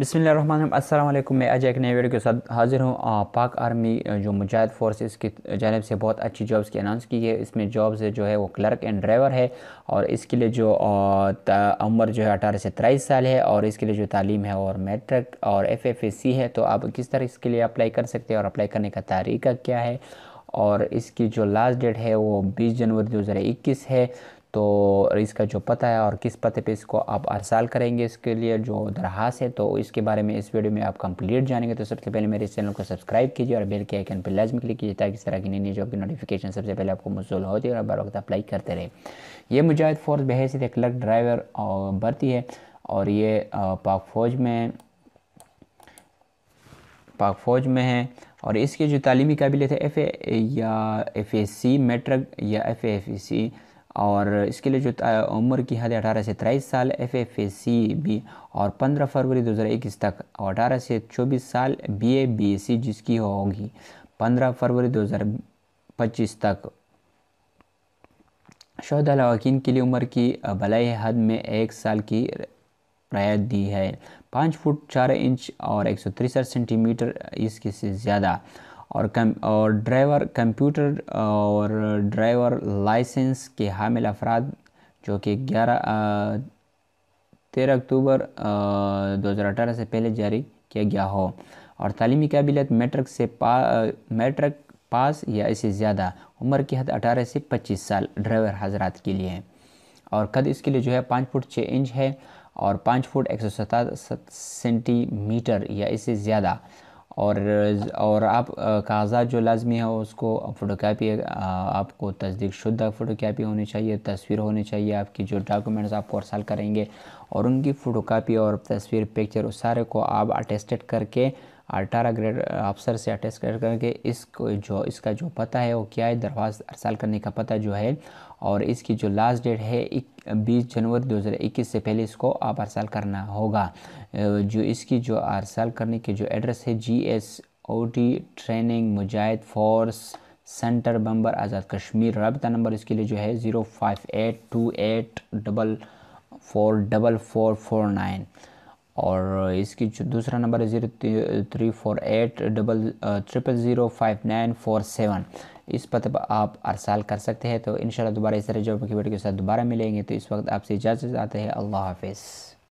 अस्सलाम वालेकुम मैं अजय एक नए वीडियो के साथ हाज़िर हूँ पाक आर्मी जो मुजाहिद फोर्सेस की जानब से बहुत अच्छी जॉब्स की अनाउंस की है इसमें जॉब्स जो है वो क्लर्क एंड ड्राइवर है और इसके लिए जो उम्र जो है अठारह से तेईस साल है और इसके लिए जो तालीम है और मेट्रिक और एफ एफ सी है तो आप किस तरह इसके लिए अप्लाई कर सकते हैं और अप्लाई करने का तरीका क्या है और इसकी जो लास्ट डेट है वो बीस जनवरी दो है तो इसका जो पता है और किस पते पे इसको आप अरसाल करेंगे इसके लिए जो दरहास है तो इसके बारे में इस वीडियो में आप कंप्लीट जानेंगे तो सबसे पहले मेरे इस चैनल को सब्सक्राइब कीजिए और बेल के आइकन पर लाजम क्लिक कीजिए ताकि इस तरह की नई नई जॉब की नोटिफिकेशन सबसे पहले आपको मसूल होती है और बर वक्त अप्लाई करते रहे ये मुजाहिद फोर्स बहसीत एक लग ड्राइवर भर्ती है और ये पाक फौज में पाक फौज में है और इसके जो तालीमी काबिलियत है एफ या एफ ए सी मेट्रिक या एफ ए सी और इसके लिए जो उम्र की हद अठारह से तेईस साल F F A C B और पंद्रह फरवरी दो हज़ार इक्कीस तक और अठारह से चौबीस साल B A B S C जिसकी होगी पंद्रह फरवरी दो हज़ार पच्चीस तक शहदा लवाकिन के लिए उम्र की भलाई हद में एक साल की रियायत दी है पाँच फुट चार इंच और एक सौ तिरसठ सेंटीमीटर इसके से ज़्यादा और कम और ड्राइवर कंप्यूटर और ड्राइवर लाइसेंस के हामिल अफराद जो कि ग्यारह तेरह अक्टूबर दो हज़ार अठारह से पहले जारी किया गया हो और तलीमी काबिलियत मेट्रिक से पा मेट्रिक पास या इससे ज़्यादा उम्र की हद अठारह से पच्चीस साल ड्राइवर हजरात के लिए और कद इसके लिए जो है पाँच फुट छः इंच है और पाँच फुट एक सौ सेंटीमीटर या इससे ज़्यादा और और आप कागज़ात जो लाजमी है उसको कापी आपको तस्दीक शुदा कापी होनी चाहिए तस्वीर होनी चाहिए आपकी जो डॉक्यूमेंट्स आप साल करेंगे और उनकी फ़ोटो कापी और तस्वीर पिक्चर उस सारे को आप अटेस्टेड करके अठारह ग्रेड अफसर से अटैच कर करके इसको जो इसका जो पता है वो क्या है दरख्वास्त अरसाल करने का पता जो है और इसकी जो लास्ट डेट है एक बीस जनवरी 2021 से पहले इसको आप अरसाल करना होगा जो इसकी जो अरसाल करने के जो एड्रेस है G S O T training मुजाहिद फोर्स सेंटर बम्बर आज़ाद कश्मीर रबता नंबर इसके लिए जो है zero five eight two eight double four double four four nine और इसकी दूसरा नंबर है zero three four eight double triple zero five nine four seven इस पते पर आप अरसाल कर सकते हैं तो इन दोबारा इस तरह जॉब की वीडियो के साथ दोबारा मिलेंगे तो इस वक्त आपसे इजाज़त आते हैं अल्लाह हाफिज़